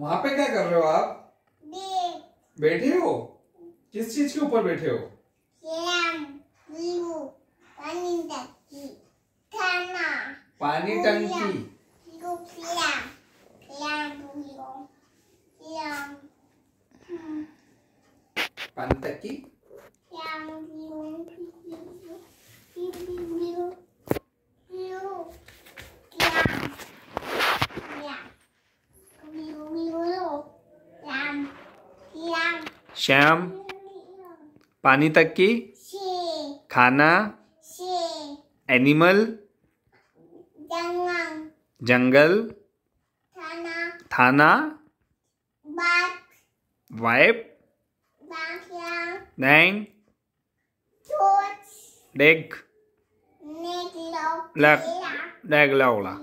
वहां पे क्या कर रहे हो आप बैठे हो किस चीज के ऊपर बैठे हो पानी टंकी पानी टंकी श्याम पानी तक की खाना एनिमल जंगल थाना वाइप बैंक डेग डेग लाउला